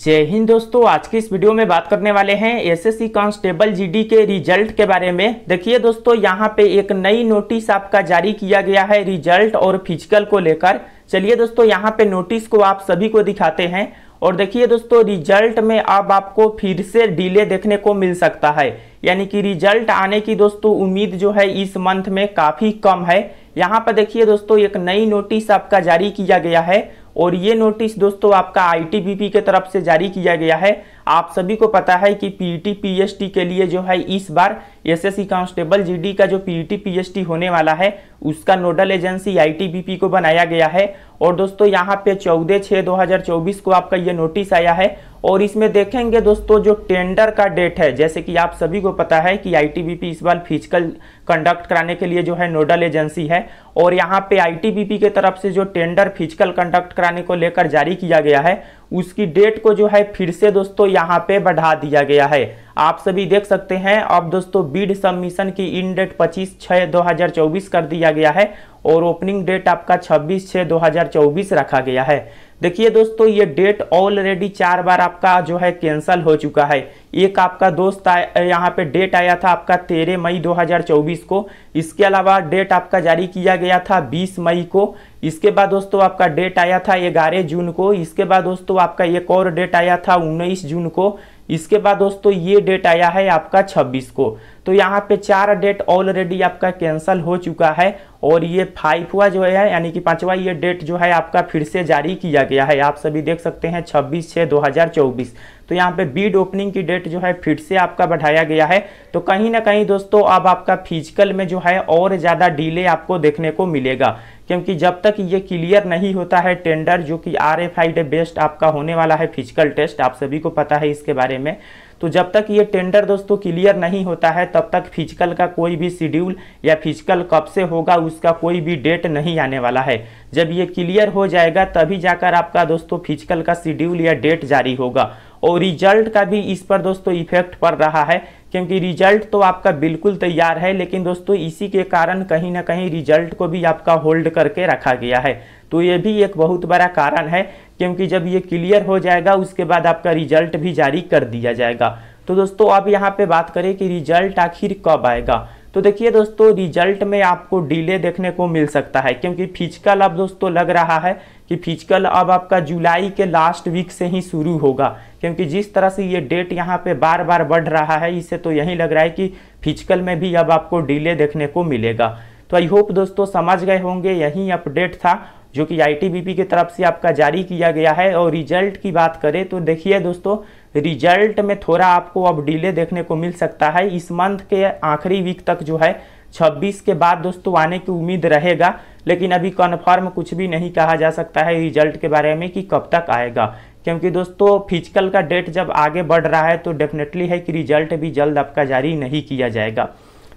जय हिंद दोस्तों आज की इस वीडियो में बात करने वाले हैं एसएससी कांस्टेबल जीडी के रिजल्ट के बारे में देखिए दोस्तों यहाँ पे एक नई नोटिस आपका जारी किया गया है रिजल्ट और फिजिकल को लेकर चलिए दोस्तों यहाँ पे नोटिस को आप सभी को दिखाते हैं और देखिए दोस्तों रिजल्ट में अब आपको फिर से डिले देखने को मिल सकता है यानी कि रिजल्ट आने की दोस्तों उम्मीद जो है इस मंथ में काफ़ी कम है यहाँ पर देखिए दोस्तों एक नई नोटिस आपका जारी किया गया है और ये नोटिस दोस्तों आपका आईटीबीपी के तरफ से जारी किया गया है आप सभी को पता है कि पीटी पीएचटी e के लिए जो है इस बार एसएससी कांस्टेबल जीडी का जो पीटी पीएचटी e होने वाला है उसका नोडल एजेंसी आईटीबीपी को बनाया गया है और दोस्तों यहाँ पे चौदह छः 2024 को आपका ये नोटिस आया है और इसमें देखेंगे दोस्तों जो टेंडर का डेट है जैसे कि आप सभी को पता है कि आईटीबीपी इस बार फिजिकल कंडक्ट कराने के लिए जो है नोडल एजेंसी है और यहाँ पे आईटीबीपी के तरफ से जो टेंडर फिजिकल कंडक्ट कराने को लेकर जारी किया गया है उसकी डेट को जो है फिर से दोस्तों यहाँ पे बढ़ा दिया गया है आप सभी देख सकते हैं अब दोस्तों बीड सबमिशन की इन डेट 25 छः 2024 कर दिया गया है और ओपनिंग डेट आपका 26 छः 2024 रखा गया है देखिए दोस्तों ये डेट ऑलरेडी चार बार आपका जो है कैंसिल हो चुका है एक आपका दोस्त यहाँ पे डेट आया था आपका तेरह मई 2024 को इसके अलावा डेट आपका जारी किया गया था 20 मई को इसके बाद दोस्तों आपका डेट आया था ग्यारह जून को इसके बाद दोस्तों आपका एक और डेट आया था 19 जून को इसके बाद दोस्तों ये डेट आया है आपका 26 को तो यहाँ पे चार डेट ऑलरेडी आपका कैंसिल हो चुका है और ये फाइफवा जो है यानी कि पांचवा ये डेट जो है आपका फिर से जारी किया गया है आप सभी देख सकते हैं 26 छः 2024 तो यहाँ पे बीड ओपनिंग की डेट जो है फिर से आपका बढ़ाया गया है तो कहीं ना कहीं दोस्तों अब आपका फिजिकल में जो है और ज़्यादा डीले आपको देखने को मिलेगा क्योंकि जब तक ये क्लियर नहीं होता है टेंडर जो कि आर एफ बेस्ट आपका होने वाला है फिजिकल टेस्ट आप सभी को पता है इसके बारे में तो जब तक ये टेंडर दोस्तों क्लियर नहीं होता है तब तक फिजिकल का कोई भी शेड्यूल या फिजिकल कब से होगा उसका कोई भी डेट नहीं आने वाला है जब ये क्लियर हो जाएगा तभी जाकर आपका दोस्तों फिजिकल का शेड्यूल या डेट जारी होगा और रिजल्ट का भी इस पर दोस्तों इफेक्ट पड़ रहा है क्योंकि रिजल्ट तो आपका बिल्कुल तैयार है लेकिन दोस्तों इसी के कारण कहीं ना कहीं रिजल्ट को भी आपका होल्ड करके रखा गया है तो ये भी एक बहुत बड़ा कारण है क्योंकि जब ये क्लियर हो जाएगा उसके बाद आपका रिजल्ट भी जारी कर दिया जाएगा तो दोस्तों अब यहाँ पे बात करें कि रिजल्ट आखिर कब आएगा तो देखिए दोस्तों रिजल्ट में आपको डिले देखने को मिल सकता है क्योंकि फिजिकल अब दोस्तों लग रहा है कि फिजिकल अब आपका जुलाई के लास्ट वीक से ही शुरू होगा क्योंकि जिस तरह से ये डेट यहाँ पे बार बार बढ़ रहा है इसे तो यही लग रहा है कि फिजिकल में भी अब आपको डिले देखने को मिलेगा तो आई होप दोस्तों समझ गए होंगे यही अपडेट था जो कि आईटीबीपी की तरफ से आपका जारी किया गया है और रिजल्ट की बात करें तो देखिए दोस्तों रिजल्ट में थोड़ा आपको अब डिले देखने को मिल सकता है इस मंथ के आखिरी वीक तक जो है 26 के बाद दोस्तों आने की उम्मीद रहेगा लेकिन अभी कन्फर्म कुछ भी नहीं कहा जा सकता है रिजल्ट के बारे में कि कब तक आएगा क्योंकि दोस्तों फिजिकल का डेट जब आगे बढ़ रहा है तो डेफिनेटली है कि रिजल्ट भी जल्द आपका जारी नहीं किया जाएगा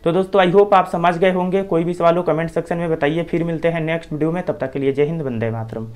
तो दोस्तों आई होप आप समझ गए होंगे कोई भी सवाल हो कमेंट सेक्शन में बताइए फिर मिलते हैं नेक्स्ट वीडियो में तब तक के लिए जय हिंद वंदे मातरम